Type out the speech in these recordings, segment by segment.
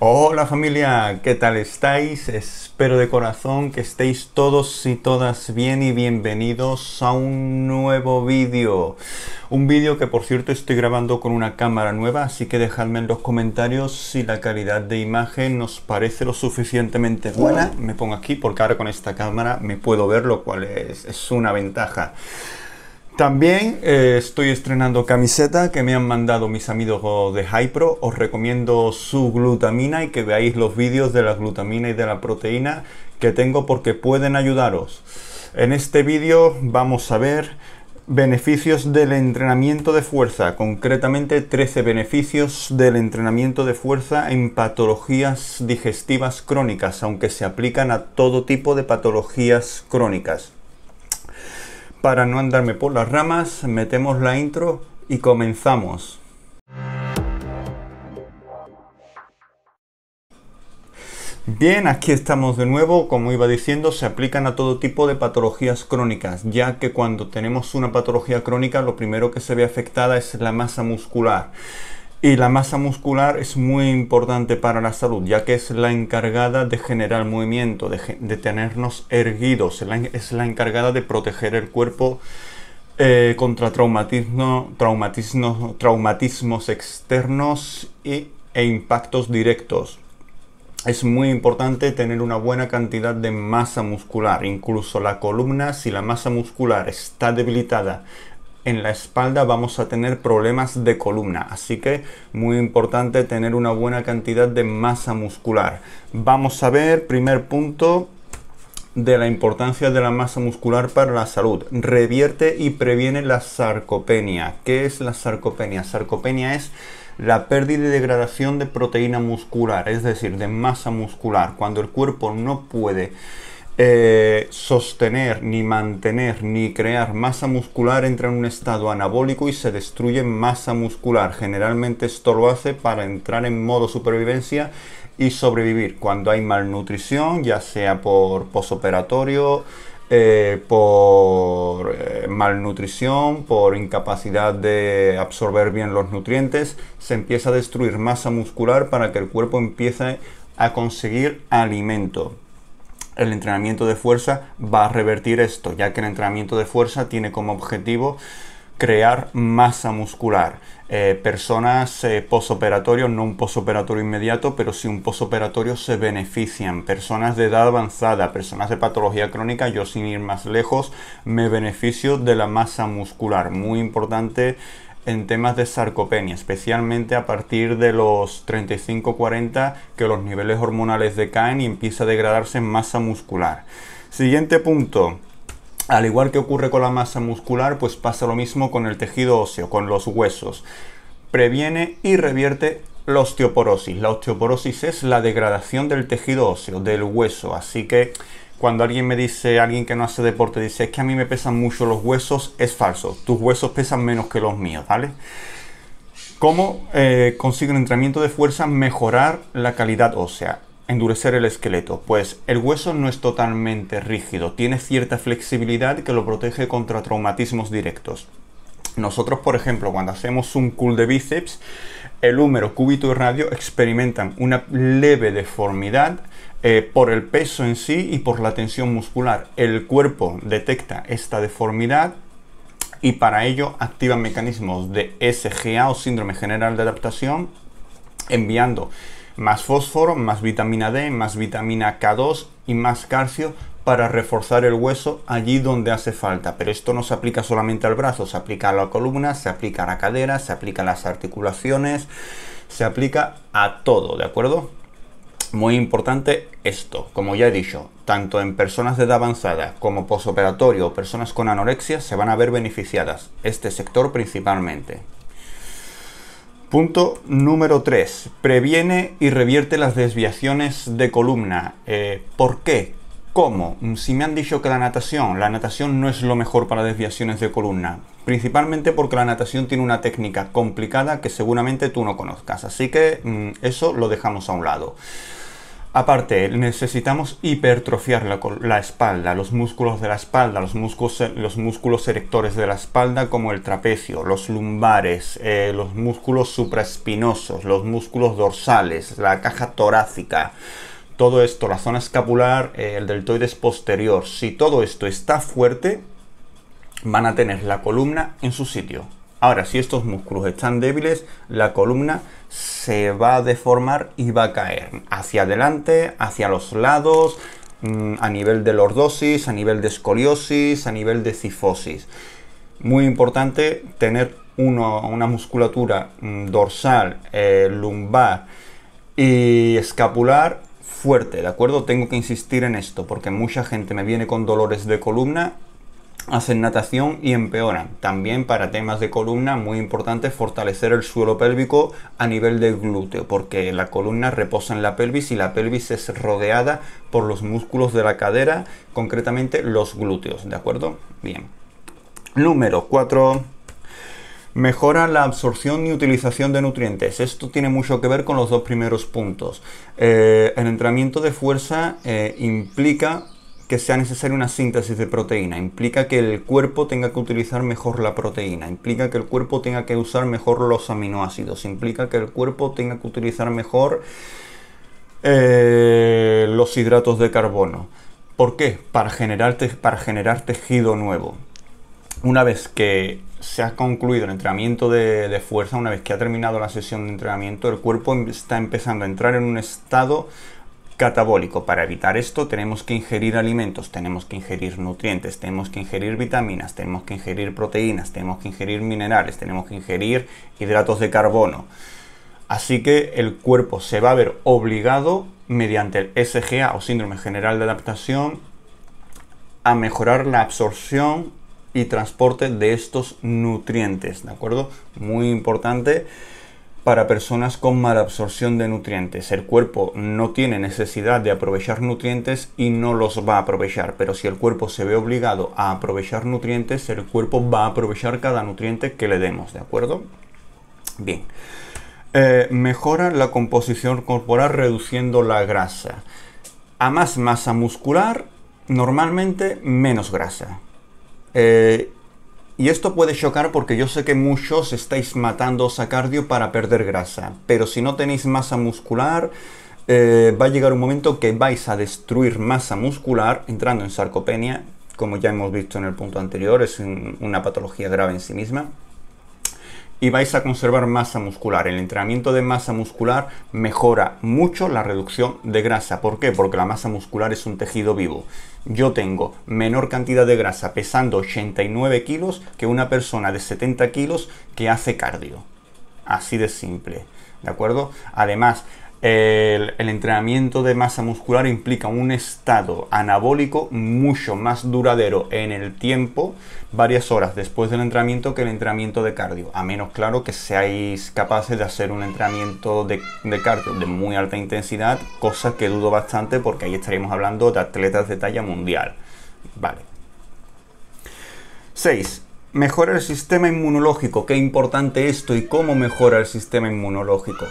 Hola familia, ¿qué tal estáis? Espero de corazón que estéis todos y todas bien y bienvenidos a un nuevo vídeo. Un vídeo que por cierto estoy grabando con una cámara nueva, así que dejadme en los comentarios si la calidad de imagen nos parece lo suficientemente buena. Me pongo aquí porque ahora con esta cámara me puedo ver, lo cual es, es una ventaja. También eh, estoy estrenando camiseta que me han mandado mis amigos de Hypro. Os recomiendo su glutamina y que veáis los vídeos de la glutamina y de la proteína que tengo porque pueden ayudaros. En este vídeo vamos a ver beneficios del entrenamiento de fuerza, concretamente 13 beneficios del entrenamiento de fuerza en patologías digestivas crónicas, aunque se aplican a todo tipo de patologías crónicas. Para no andarme por las ramas, metemos la intro y comenzamos. Bien, aquí estamos de nuevo. Como iba diciendo, se aplican a todo tipo de patologías crónicas, ya que cuando tenemos una patología crónica, lo primero que se ve afectada es la masa muscular. Y la masa muscular es muy importante para la salud, ya que es la encargada de generar movimiento, de, tenernos erguidos, es la encargada de proteger el cuerpo eh, contra traumatismo, traumatismos externos e impactos directos. Es muy importante tener una buena cantidad de masa muscular, incluso la columna, si la masa muscular está debilitada en la espalda vamos a tener problemas de columna, así que muy importante tener una buena cantidad de masa muscular. Vamos a ver, primer punto, de la importancia de la masa muscular para la salud. Revierte y previene la sarcopenia. ¿Qué es la sarcopenia? Sarcopenia es la pérdida y degradación de proteína muscular, es decir, de masa muscular, cuando el cuerpo no puede eh, sostener, ni mantener, ni crear masa muscular, entra en un estado anabólico y se destruye masa muscular. Generalmente esto lo hace para entrar en modo supervivencia y sobrevivir. Cuando hay malnutrición, ya sea por posoperatorio, eh, por eh, malnutrición, por incapacidad de absorber bien los nutrientes, se empieza a destruir masa muscular para que el cuerpo empiece a conseguir alimento el entrenamiento de fuerza va a revertir esto, ya que el entrenamiento de fuerza tiene como objetivo crear masa muscular. Eh, personas eh, no un posoperatorio inmediato, pero sí un posoperatorio se benefician. Personas de edad avanzada, personas de patología crónica, yo sin ir más lejos, me beneficio de la masa muscular. Muy importante en temas de sarcopenia, especialmente a partir de los 35-40 que los niveles hormonales decaen y empieza a degradarse en masa muscular. Siguiente punto. Al igual que ocurre con la masa muscular, pues pasa lo mismo con el tejido óseo, con los huesos. Previene y revierte la osteoporosis. La osteoporosis es la degradación del tejido óseo, del hueso, así que cuando alguien me dice, alguien que no hace deporte, dice, es que a mí me pesan mucho los huesos, es falso. Tus huesos pesan menos que los míos, ¿vale? ¿Cómo eh, consigue un entrenamiento de fuerza mejorar la calidad ósea? Endurecer el esqueleto. Pues el hueso no es totalmente rígido, tiene cierta flexibilidad que lo protege contra traumatismos directos. Nosotros, por ejemplo, cuando hacemos un cool de bíceps, el húmero, cúbito y radio experimentan una leve deformidad eh, por el peso en sí y por la tensión muscular. El cuerpo detecta esta deformidad y para ello activa mecanismos de SGA o síndrome general de adaptación enviando más fósforo, más vitamina D, más vitamina K2 y más calcio para reforzar el hueso allí donde hace falta. Pero esto no se aplica solamente al brazo, se aplica a la columna, se aplica a la cadera, se aplica a las articulaciones, se aplica a todo, ¿de acuerdo? Muy importante esto, como ya he dicho, tanto en personas de edad avanzada como posoperatorio personas con anorexia se van a ver beneficiadas, este sector principalmente. Punto número 3. Previene y revierte las desviaciones de columna. Eh, ¿Por qué? ¿Cómo? Mm, si me han dicho que la natación, la natación no es lo mejor para desviaciones de columna, principalmente porque la natación tiene una técnica complicada que seguramente tú no conozcas, así que mm, eso lo dejamos a un lado. Aparte, necesitamos hipertrofiar la, espalda, los músculos de la espalda, los músculos, los músculos erectores de la espalda como el trapecio, los lumbares, eh, los músculos supraespinosos, los músculos dorsales, la caja torácica. Todo esto, la zona escapular, eh, el deltoides posterior. Si todo esto está fuerte, van a tener la columna en su sitio. Ahora, si estos músculos están débiles, la columna se va a deformar y va a caer hacia adelante, hacia los lados, mm, a nivel de lordosis, a nivel de escoliosis, a nivel de cifosis. Muy importante tener una musculatura mm, dorsal, eh, lumbar y escapular fuerte, ¿de acuerdo? Tengo que insistir en esto porque mucha gente me viene con dolores de columna hacen natación y empeoran. También para temas de columna muy importante fortalecer el suelo pélvico a nivel del glúteo porque la columna reposa en la pelvis y la pelvis es rodeada por los músculos de la cadera, concretamente los glúteos, ¿de acuerdo? Bien. Número 4. Mejora la absorción y utilización de nutrientes. Esto tiene mucho que ver con los dos primeros puntos. Eh, el entrenamiento de fuerza eh, implica que sea necesaria una síntesis de proteína, implica que el cuerpo tenga que utilizar mejor la proteína, implica que el cuerpo tenga que usar mejor los aminoácidos, implica que el cuerpo tenga que utilizar mejor eh, los hidratos de carbono. ¿Por qué? Para generar, para generar tejido nuevo. Una vez que se ha concluido el entrenamiento de, de fuerza, una vez que ha terminado la sesión de entrenamiento, el cuerpo em-, está empezando a entrar en un estado catabólico. Para evitar esto tenemos que ingerir alimentos, tenemos que ingerir nutrientes, tenemos que ingerir vitaminas, tenemos que ingerir proteínas, tenemos que ingerir minerales, tenemos que ingerir hidratos de carbono. Así que el cuerpo se va a ver obligado mediante el SGA o síndrome general de adaptación a mejorar la absorción y transporte de estos nutrientes, ¿de acuerdo? Muy importante para personas con mala absorción de nutrientes. El cuerpo no tiene necesidad de aprovechar nutrientes y no los va a aprovechar, pero si el cuerpo se ve obligado a aprovechar nutrientes, el cuerpo va a aprovechar cada nutriente que le demos, ¿de acuerdo? Bien. Eh, mejora la composición corporal reduciendo la grasa. A más masa muscular, normalmente menos grasa. Eh, y esto puede chocar porque yo sé que muchos estáis matando a cardio para perder grasa, pero si no tenéis masa muscular, eh, va a llegar un momento que vais a destruir masa muscular entrando en sarcopenia, como ya hemos visto en el punto anterior, es una patología grave en sí misma y vais a conservar masa muscular. El entrenamiento de masa muscular mejora mucho la reducción de grasa. ¿Por qué? Porque la masa muscular es un tejido vivo. Yo tengo menor cantidad de grasa pesando 89 kilos que una persona de 70 kilos que hace cardio. Así de simple. ¿De acuerdo? Además, el, entrenamiento de masa muscular implica un estado anabólico mucho más duradero en el tiempo, varias horas después del entrenamiento, que el entrenamiento de cardio. A menos, claro, que seáis capaces de hacer un entrenamiento de, de cardio de muy alta intensidad, cosa que dudo bastante porque ahí estaríamos hablando de atletas de talla mundial. Vale. 6. Mejora el sistema inmunológico. Qué importante esto y cómo mejora el sistema inmunológico.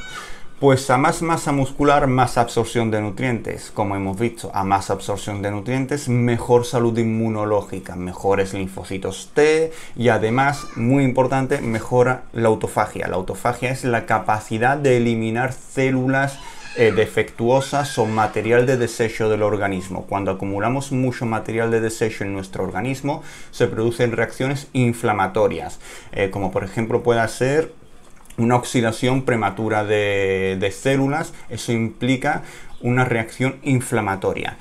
Pues a más masa muscular, más absorción de nutrientes. Como hemos visto, a más absorción de nutrientes, mejor salud inmunológica, mejores linfocitos T y además, muy importante, mejora la autofagia. La autofagia es la capacidad de eliminar células eh, defectuosas o material de desecho del organismo. Cuando acumulamos mucho material de desecho en nuestro organismo, se producen reacciones inflamatorias, eh, como por ejemplo puede ser una oxidación prematura de, células, eso implica una reacción inflamatoria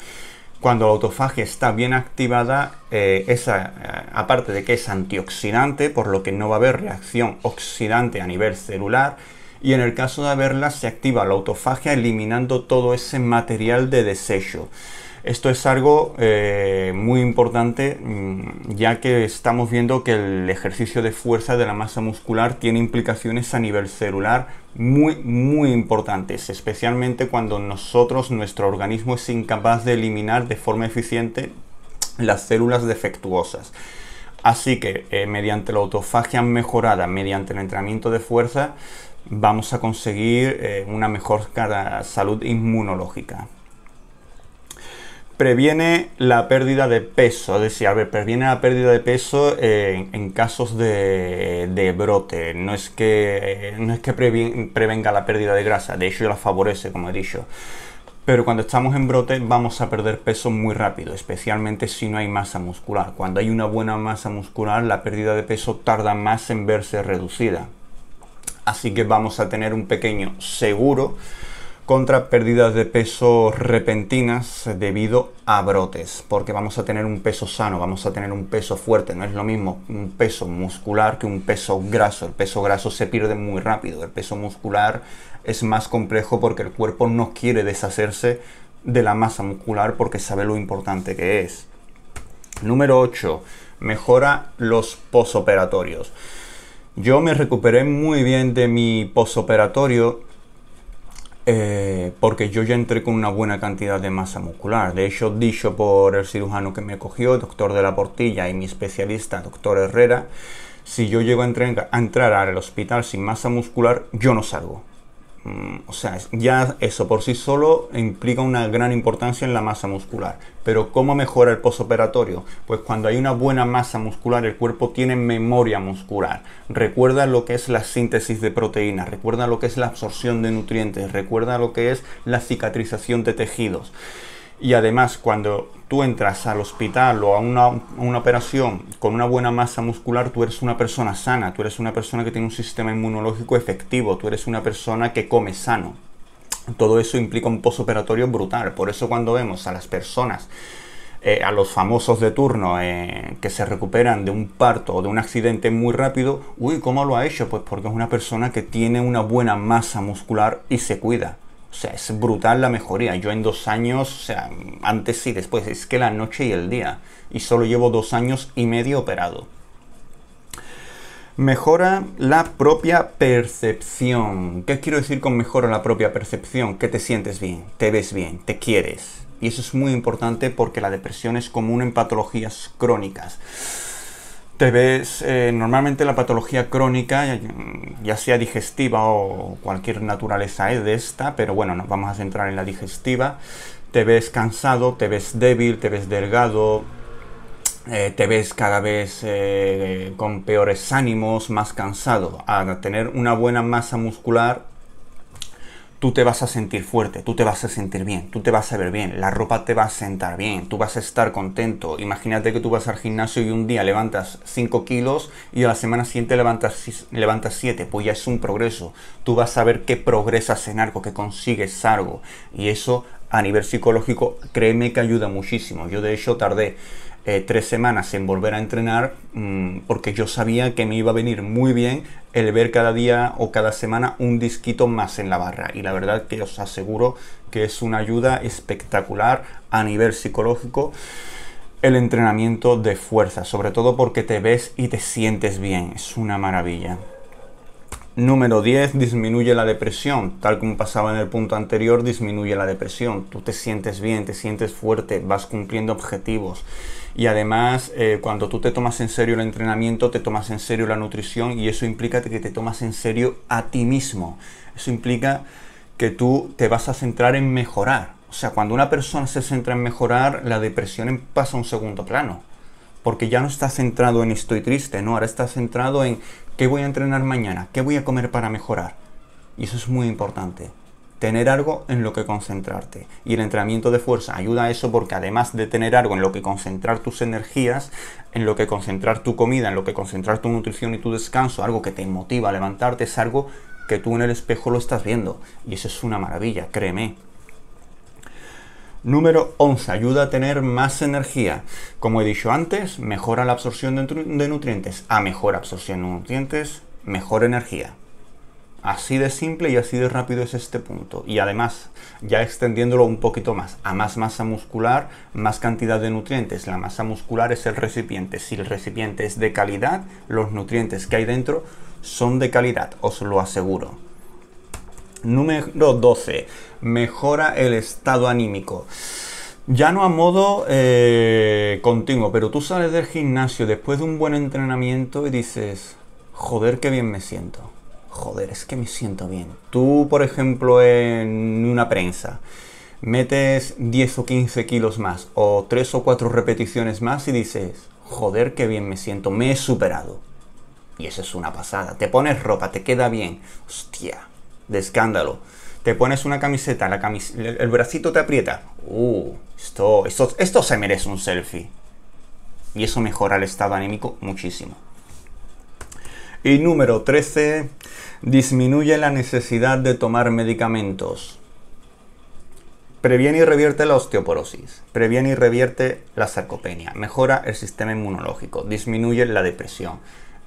cuando la autofagia está bien activada, eh, esa, eh, aparte de que es antioxidante, por lo que no va a haber reacción oxidante a nivel celular, y en el caso de haberla se activa la autofagia eliminando todo ese material de desecho. Esto es algo eh, muy importante mm, ya que estamos viendo que el ejercicio de fuerza de la masa muscular tiene implicaciones a nivel celular muy muy importantes, especialmente cuando nosotros, nuestro organismo es incapaz de eliminar de forma eficiente las células defectuosas. Así que eh, mediante la autofagia mejorada, mediante el entrenamiento de fuerza, vamos a conseguir eh, una mejor salud inmunológica previene la pérdida de peso, es decir, previene la pérdida de peso eh, en, casos de, brote, no es que, eh, no es que prevenga la pérdida de grasa, de hecho la favorece, como he dicho. Pero cuando estamos en brote vamos a perder peso muy rápido, especialmente si no hay masa muscular. Cuando hay una buena masa muscular, la pérdida de peso tarda más en verse reducida. Así que vamos a tener un pequeño seguro contra pérdidas de peso repentinas debido a brotes, porque vamos a tener un peso sano, vamos a tener un peso fuerte, no es lo mismo un peso muscular que un peso graso, el peso graso se pierde muy rápido, el peso muscular es más complejo porque el cuerpo no quiere deshacerse de la masa muscular porque sabe lo importante que es. Número 8. Mejora los posoperatorios. Yo me recuperé muy bien de mi posoperatorio eh, porque yo ya entré con una buena cantidad de masa muscular. De hecho, dicho por el cirujano que me cogió, doctor de la Portilla, y mi especialista, doctor Herrera, si yo llego a entrar al hospital sin masa muscular, yo no salgo. Mm, o sea, ya eso por sí solo implica una gran importancia en la masa muscular. Pero ¿cómo mejora el posoperatorio? Pues cuando hay una buena masa muscular, el cuerpo tiene memoria muscular. Recuerda lo que es la síntesis de proteínas, recuerda lo que es la absorción de nutrientes, recuerda lo que es la cicatrización de tejidos. Y además, cuando tú entras al hospital o a una, operación con una buena masa muscular, tú eres una persona sana, tú eres una persona que tiene un sistema inmunológico efectivo, tú eres una persona que come sano. Todo eso implica un posoperatorio brutal. Por eso cuando vemos a las personas, eh, a los famosos de turno, eh, que se recuperan de un parto o de un accidente muy rápido, uy, ¿cómo lo ha hecho? Pues porque es una persona que tiene una buena masa muscular y se cuida o sea, es brutal la mejoría. Yo en dos años, o sea, antes y después, es que la noche y el día. Y solo llevo dos años y medio operado. Mejora la propia percepción. ¿Qué quiero decir con mejora la propia percepción? Que te sientes bien, te ves bien, te quieres. Y eso es muy importante porque la depresión es común en patologías crónicas te ves eh, normalmente la patología crónica, ya sea digestiva o cualquier naturaleza es de esta, pero bueno, nos vamos a centrar en la digestiva. Te ves cansado, te ves débil, te ves delgado, eh, te ves cada vez eh, con peores ánimos, más cansado. A tener una buena masa muscular tú te vas a sentir fuerte, tú te vas a sentir bien, tú te vas a ver bien, la ropa te va a sentar bien, tú vas a estar contento. Imagínate que tú vas al gimnasio y un día levantas 5 kilos y a la semana siguiente levantas, 7, pues ya es un progreso. Tú vas a ver que progresas en algo, que consigues algo. Y eso a nivel psicológico, créeme que ayuda muchísimo. Yo de hecho tardé eh, tres semanas sin volver a entrenar mm, porque yo sabía que me iba a venir muy bien el ver cada día o cada semana un disquito más en la barra. Y la verdad que os aseguro que es una ayuda espectacular a nivel psicológico el entrenamiento de fuerza, sobre todo porque te ves y te sientes bien. Es una maravilla. Número 10, disminuye la depresión. Tal como pasaba en el punto anterior, disminuye la depresión. Tú te sientes bien, te sientes fuerte, vas cumpliendo objetivos. Y además, eh, cuando tú te tomas en serio el entrenamiento, te tomas en serio la nutrición y eso implica que te tomas en serio a ti mismo. Eso implica que tú te vas a centrar en mejorar. O sea, cuando una persona se centra en mejorar, la depresión em-, pasa a un segundo plano. Porque ya no está centrado en estoy triste, no, ahora está centrado en ¿Qué voy a entrenar mañana? ¿Qué voy a comer para mejorar? Y eso es muy importante. Tener algo en lo que concentrarte. Y el entrenamiento de fuerza ayuda a eso porque además de tener algo en lo que concentrar tus energías, en lo que concentrar tu comida, en lo que concentrar tu nutrición y tu descanso, algo que te motiva a levantarte, es algo que tú en el espejo lo estás viendo. Y eso es una maravilla, créeme. Número 11. Ayuda a tener más energía. Como he dicho antes, mejora la absorción de nutrientes. A mejor absorción de nutrientes, mejor energía. Así de simple y así de rápido es este punto. Y además, ya extendiéndolo un poquito más, a más masa muscular, más cantidad de nutrientes. La masa muscular es el recipiente. Si el recipiente es de calidad, los nutrientes que hay dentro son de calidad, os lo aseguro. Número 12. Mejora el estado anímico. Ya no a modo eh, continuo, pero tú sales del gimnasio después de un buen entrenamiento y dices, joder, qué bien me siento. Joder, es que me siento bien. Tú, por ejemplo, en una prensa, metes 10 o 15 kilos más o 3 o 4 repeticiones más y dices, joder, qué bien me siento, me he superado. Y esa es una pasada. Te pones ropa, te queda bien. Hostia, de escándalo. Te pones una camiseta, la el, bracito te aprieta. Uh, esto, esto, esto se merece un selfie. Y eso mejora el estado anémico muchísimo. Y número 13, disminuye la necesidad de tomar medicamentos. Previene y revierte la osteoporosis, previene y revierte la sarcopenia, mejora el sistema inmunológico, disminuye la depresión,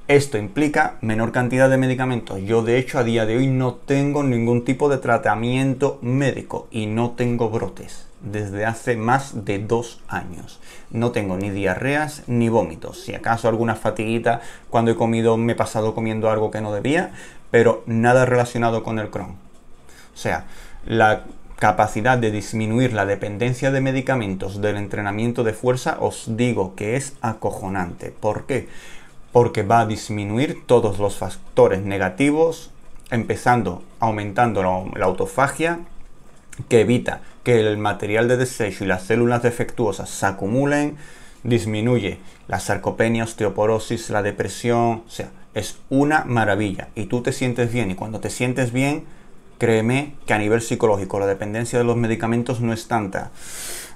esto implica menor cantidad de medicamentos. Yo de hecho a día de hoy no tengo ningún tipo de tratamiento médico y no tengo brotes desde hace más de dos años. No tengo ni diarreas ni vómitos. Si acaso alguna fatiguita cuando he comido me he pasado comiendo algo que no debía, pero nada relacionado con el Crohn. O sea, la capacidad de disminuir la dependencia de medicamentos del entrenamiento de fuerza os digo que es acojonante. ¿Por qué? porque va a disminuir todos los factores negativos, empezando aumentando la, autofagia, que evita que el material de desecho y las células defectuosas se acumulen, disminuye la sarcopenia, osteoporosis, la depresión, o sea, es una maravilla y tú te sientes bien y cuando te sientes bien, créeme que a nivel psicológico la dependencia de los medicamentos no es tanta.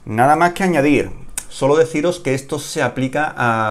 Nada más que añadir, solo deciros que esto se aplica a